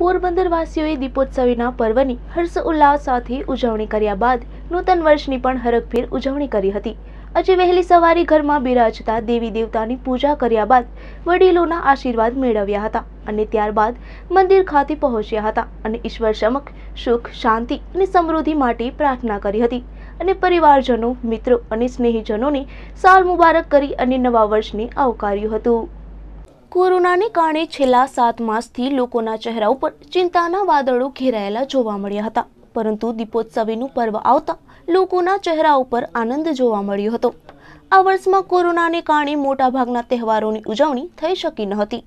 પોરબંદરવાસીઓએ દીપોત્સવીના પર્વની હર્ષ ઉલ્લાસ સાથે ઉજવણી કર્યા બાદ નૂતન વર્ષની પણ હરખભેર ઉજવણી કરી હતી આજે વહેલી સવારે ઘરમાં બિરાજતા દેવી દેવતાની પૂજા કર્યા બાદ વડીલોના આશીર્વાદ મેળવ્યા હતા અને ત્યારબાદ મંદિર ખાતે પહોંચ્યા હતા અને ઈશ્વર સમક્ષ સુખ શાંતિ અને સમૃદ્ધિ માટે પ્રાર્થના કરી હતી અને પરિવારજનો મિત્રો અને સ્નેહીજનોને સાલ મુબારક કરી અને નવા વર્ષને આવકાર્યું હતું કોરોનાને કારણે છેલ્લા સાત માસથી લોકોના ચહેરા ઉપર ચિંતાના વાદળો ઘેરાયેલા જોવા મળ્યા હતા પરંતુ દીપોત્સવીનું પર્વ આવતા લોકોના ચહેરા ઉપર આનંદ જોવા મળ્યો હતો આ વર્ષમાં કોરોનાને કારણે મોટાભાગના તહેવારોની ઉજવણી થઈ શકી ન હતી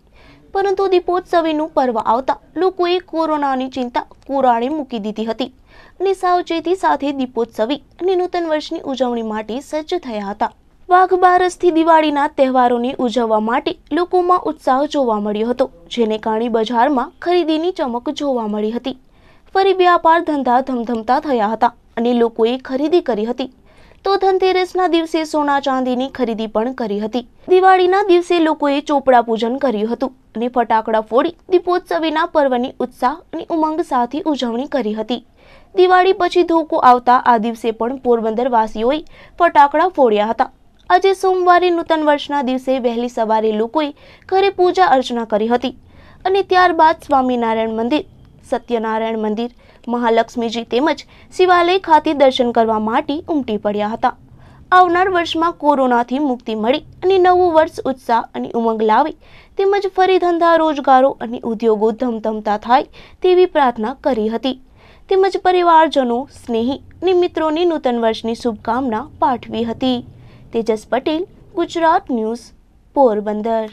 પરંતુ દીપોત્સવીનું પર્વ આવતા લોકોએ કોરોનાની ચિંતા કોરાણે મૂકી દીધી હતી અને સાવચેતી સાથે દીપોત્સવી અને નૂતન વર્ષની ઉજવણી માટે સજ્જ થયા હતા વાઘબારસથી દિવાળીના તહેવારોને ઉજવવા માટે લોકોમાં ઉત્સાહ જોવા મળ્યો હતો જેને કારણે બજારમાં ખરીદીની ચમક જોવા મળી હતી ફરી વ્યાપાર ધંધા ધમધમતા થયા હતા અને લોકોએ ખરીદી કરી હતી તો ધનતેરસના દિવસે સોના ચાંદીની ખરીદી પણ કરી હતી દિવાળીના દિવસે લોકોએ ચોપડા પૂજન કર્યું હતું અને ફટાકડા ફોડી દીપોત્સવીના પર્વની ઉત્સાહ અને ઉમંગ સાથે ઉજવણી કરી હતી દિવાળી પછી ધોકો આવતા આ દિવસે પણ પોરબંદર વાસીઓએ ફટાકડા ફોડ્યા હતા આજે સોમવારે નૂતન વર્ષના દિવસે વહેલી સવારે લોકોએ ઘરે પૂજા અર્ચના કરી હતી અને ત્યારબાદ સ્વામિનારાયણ મંદિર સત્યનારાયણ મંદિર મહાલક્ષ્મીજી તેમજ શિવાલય ખાતે દર્શન કરવા માટે ઉમટી પડ્યા હતા આવનાર વર્ષમાં કોરોનાથી મુક્તિ મળી અને નવું વર્ષ ઉત્સાહ અને ઉમંગ લાવે તેમજ ફરી ધંધા રોજગારો અને ઉદ્યોગો ધમધમતા થાય તેવી પ્રાર્થના કરી હતી તેમજ પરિવારજનો સ્નેહી અને મિત્રોને નૂતન વર્ષની શુભકામના પાઠવી હતી તેજસ પટેલ ગુજરાત ન્યૂઝ પોરબંદર